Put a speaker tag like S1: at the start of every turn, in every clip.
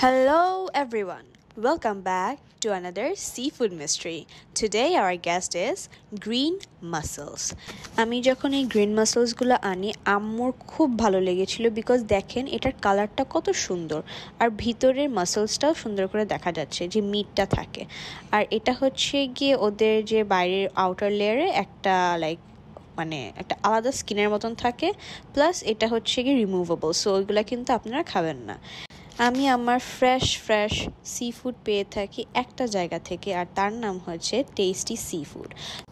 S1: Hello, everyone. Welcome back to another seafood mystery. Today our guest is green mussels আমি যখন এই green মাসেলসগুলো আনি আম্মুর খুব ভালো লেগেছিল বিকজ দেখেন এটার কালারটা কত সুন্দর আর ভিতরের মাসেলসটাও সুন্দর করে দেখা যাচ্ছে যে মিটটা থাকে আর এটা হচ্ছে গিয়ে ওদের যে বাইরের আউটার লেয়ারে একটা লাইক মানে একটা আলাদা স্কিনের মতন থাকে প্লাস এটা হচ্ছে গিয়ে রিমুভেবল সো ওইগুলো কিন্তু আপনারা খাবেন না আমি আমার ফ্রেশ ফ্রেশ সি ফুড পেয়ে থাকি একটা জায়গা থেকে আর তার নাম হচ্ছে টেস্টি সি ফুড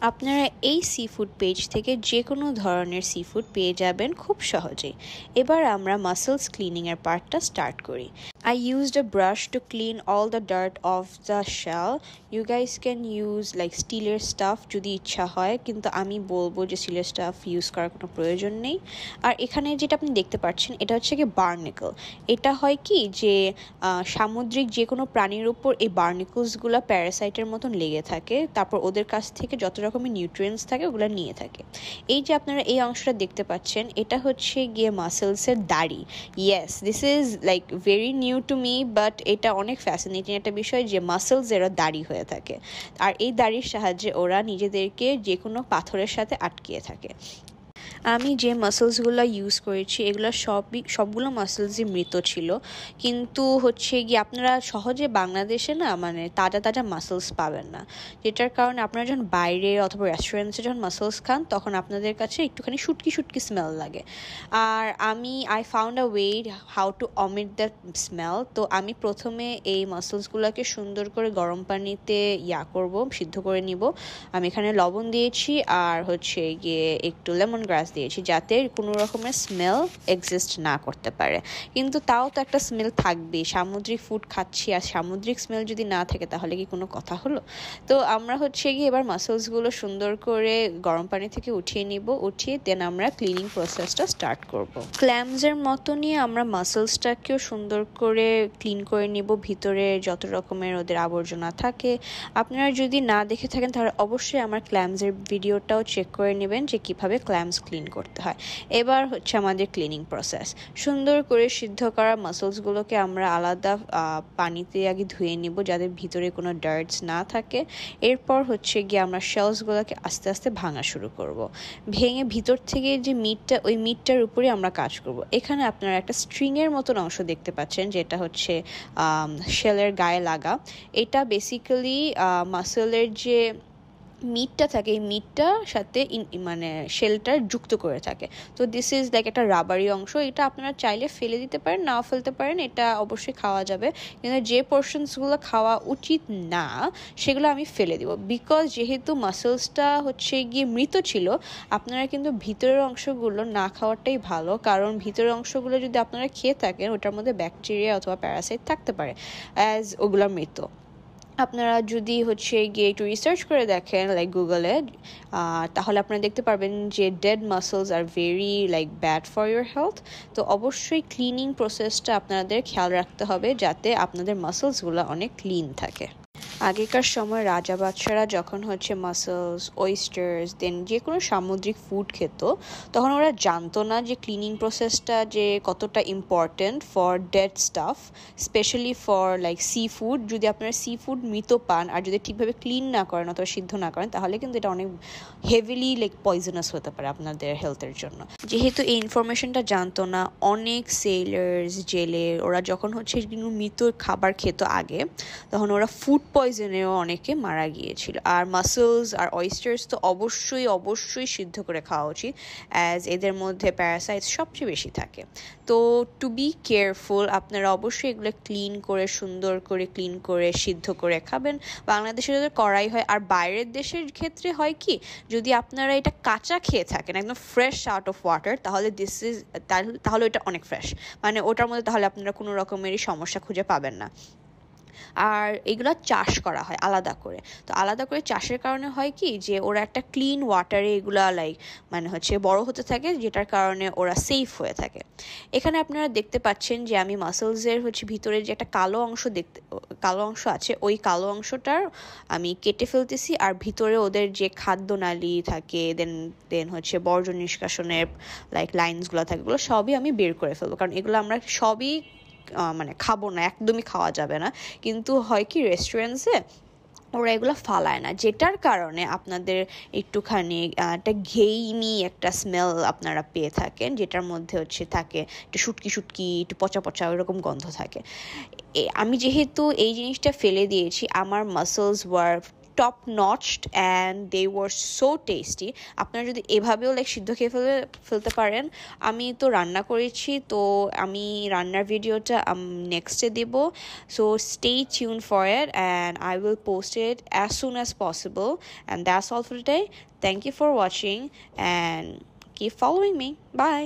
S1: আপনারা এই সি ফুড পেজ থেকে যে কোনো ধরনের সি ফুড পেয়ে যাবেন খুব সহজে এবার আমরা মাসেলস ক্লিনিংয়ের পার্টটা স্টার্ট করি I use the brush to clean all the dirt of the shell. You guys can use like স্টিলের স্টাফ যদি ইচ্ছা হয় কিন্তু আমি বলবো যে স্টিলের স্টাফ ইউজ করার কোনো প্রয়োজন নেই আর এখানে যেটা আপনি দেখতে পাচ্ছেন এটা হচ্ছে কি বার্নিকল এটা হয় কি যে সামুদ্রিক যে কোনো প্রাণীর উপর এই বার্নিকলসগুলো প্যারাসাইটের মতন লেগে থাকে তারপর ওদের কাছ থেকে যত রকমের নিউট্রিয়েন্টস থাকে ওগুলো নিয়ে থাকে এই যে আপনারা এই অংশটা দেখতে পাচ্ছেন এটা হচ্ছে গিয়ে মাসেলসের দাড়ি yes this is like very new to me but এটা অনেক ফ্যাসিনেটিং একটা বিষয় যে মাসেলস এরা দাড়ি হয়ে থাকে আর এই দাড়ির সাহায্যে ওরা নিজেদেরকে যে কোনো পাথরের সাথে আটকিয়ে থাকে আমি যে মাসেলসগুলো ইউজ করেছি এগুলো সবই সবগুলো মাসেলসই মৃত ছিল কিন্তু হচ্ছে গিয়ে আপনারা সহজে বাংলাদেশে না মানে তাজা তাজা মাসেলস পাবেন না যেটার কারণে আপনারা যখন বাইরে অথবা রেস্টুরেন্টসে যখন মাসেলস খান তখন আপনাদের কাছে একটুখানি শুটকি শুটকি স্মেল লাগে আর আমি I found a way how to omit the smell তো আমি প্রথমে এই মাসেলসগুলোকে সুন্দর করে গরম পানিতে ইয়া করব সিদ্ধ করে নিব আমি এখানে লবণ দিয়েছি আর হচ্ছে গিয়ে একটু লেমন গ্রাস ব্রাশ দিয়েছি যাতে কোনো রকমের স্মেল এক্সিস্ট না করতে পারে কিন্তু তাও তো একটা স্মেল থাকবেই সামুদ্রিক ফুড খাচ্ছি আর সামুদ্রিক স্মেল যদি না থাকে তাহলে কি কোনো কথা হলো তো আমরা হচ্ছে গিয়ে এবার মাসেলসগুলো সুন্দর করে গরম পানি থেকে উঠিয়ে নিব উঠিয়ে দেন আমরা ক্লিনিং প্রসেসটা স্টার্ট করব। ক্ল্যামসের মতনই আমরা মাসেলসটাকেও সুন্দর করে ক্লিন করে নিব ভিতরে যত রকমের ওদের আবর্জনা থাকে আপনারা যদি না দেখে থাকেন তাহলে অবশ্যই আমার ক্ল্যামসের ভিডিওটাও চেক করে নেবেন যে কীভাবে ক্ল্যামস ক্লিন করতে হয় এবার হচ্ছে আমাদের ক্লিনিং প্রসেস সুন্দর করে সিদ্ধ করা মাসলসগুলোকে আমরা আলাদা পানিতে আগে ধুয়ে নেব যাদের ভিতরে কোনো ডার্টস না থাকে এরপর হচ্ছে গিয়ে আমরা শেলসগুলোকে আস্তে আস্তে ভাঙা শুরু করব। ভেঙে ভিতর থেকে যে মিটটা ওই মিটটার উপরে আমরা কাজ করব। এখানে আপনারা একটা স্ট্রিংয়ের মতন অংশ দেখতে পাচ্ছেন যেটা হচ্ছে শেলের গায়ে লাগা এটা বেসিক্যালি মাসেলের যে মিটটা থাকে এই মিটটার সাথে মানে শেলটার যুক্ত করে থাকে তো দিস ইজ দ্যাক একটা রাবারি অংশ এটা আপনারা চাইলে ফেলে দিতে পারেন নাও ফেলতে পারেন এটা অবশ্যই খাওয়া যাবে কিন্তু যে পোর্শনসগুলো খাওয়া উচিত না সেগুলো আমি ফেলে দিব বিকজ যেহেতু মাসেলসটা হচ্ছে গিয়ে মৃত ছিল আপনারা কিন্তু ভিতরের অংশগুলো না খাওয়াটাই ভালো কারণ ভিতরের অংশগুলো যদি আপনারা খেয়ে থাকেন ওটার মধ্যে ব্যাকটেরিয়া অথবা প্যারাসাইট থাকতে পারে অ্যাজ ওগুলো মৃত আপনারা যদি হচ্ছে গিয়ে একটু রিসার্চ করে দেখেন লাইক গুগলে তাহলে আপনারা দেখতে পারবেন যে ডেড মাসলস আর very like bad for your health তো অবশ্যই ক্লিনিং প্রসেসটা আপনাদের খেয়াল রাখতে হবে যাতে আপনাদের মাসলসগুলো অনেক ক্লিন থাকে আগেকার সময় রাজা বাদশারা যখন হচ্ছে মাসলস ওয়েস্টার্স দেন যে কোনো সামুদ্রিক ফুড খেত তখন ওরা জানতো না যে ক্লিনিং প্রসেসটা যে কতটা important for dead stuff specially for like sea food যদি আপনারা সি ফুড মৃত পান আর যদি ঠিকভাবে ক্লিন না করেন অথবা সিদ্ধ না করেন তাহলে কিন্তু এটা অনেক হেভিলি লাইক পয়জনাস হতে পারে আপনাদের হেলথের জন্য যেহেতু এই ইনফরমেশনটা জানতো না অনেক সেলার্স জেলের ওরা যখন হচ্ছে মৃত খাবার খেত আগে তখন ওরা ফুড পয় পয়জনেও অনেকে মারা গিয়েছিল আর মাসেলস আর অয়েস্টার্স তো অবশ্যই অবশ্যই সিদ্ধ করে খাওয়া উচিত অ্যাজ এদের মধ্যে প্যারাসাইটস সবচেয়ে বেশি থাকে তো টু বি কেয়ারফুল আপনারা অবশ্যই এগুলো ক্লিন করে সুন্দর করে ক্লিন করে সিদ্ধ করে খাবেন বাংলাদেশে যদি করাই হয় আর বাইরের দেশের ক্ষেত্রে হয় কি যদি আপনারা এটা কাঁচা খেয়ে থাকেন একদম ফ্রেশ আউট অফ ওয়াটার তাহলে দিস ইজ তাহলে এটা অনেক ফ্রেশ মানে ওটার মধ্যে তাহলে আপনারা কোনো রকমেরই সমস্যা খুঁজে পাবেন না আর এগুলো চাষ করা হয় আলাদা করে তো আলাদা করে চাষের কারণে হয় কি যে ওরা একটা ক্লিন ওয়াটারে এগুলো লাইক মানে হচ্ছে বড় হতে থাকে যেটার কারণে ওরা সেফ হয়ে থাকে এখানে আপনারা দেখতে পাচ্ছেন যে আমি মাসেলসের হচ্ছে ভিতরে যে একটা কালো অংশ দেখতে কালো অংশ আছে ওই কালো অংশটার আমি কেটে ফেলতেছি আর ভিতরে ওদের যে খাদ্যনালী থাকে দেন দেন হচ্ছে বর্জ্য নিষ্কাশনের লাইক লাইন্সগুলো থাকে এগুলো সবই আমি বের করে ফেলবো কারণ এগুলো আমরা সবই মানে খাবো না একদমই খাওয়া যাবে না কিন্তু হয় কি রেস্টুরেন্টসে ওরা এগুলো ফালায় না যেটার কারণে আপনাদের একটুখানি একটা ঘেইমি একটা স্মেল আপনারা পেয়ে থাকেন যেটার মধ্যে হচ্ছে থাকে একটু শুটকি শুটকি একটু পচা পচা ওইরকম গন্ধ থাকে আমি যেহেতু এই জিনিসটা ফেলে দিয়েছি আমার mussels were top notched and they were so tasty আপনারা যদি এভাবেও লাইক সিদ্ধ খেয়ে ফেলে ফেলতে পারেন আমি তো রান্না করেছি তো আমি রান্নার ভিডিওটা নেক্সটে দেব so stay tuned for it and I will post it as soon as possible and that's all for day thank you for watching and keep following me by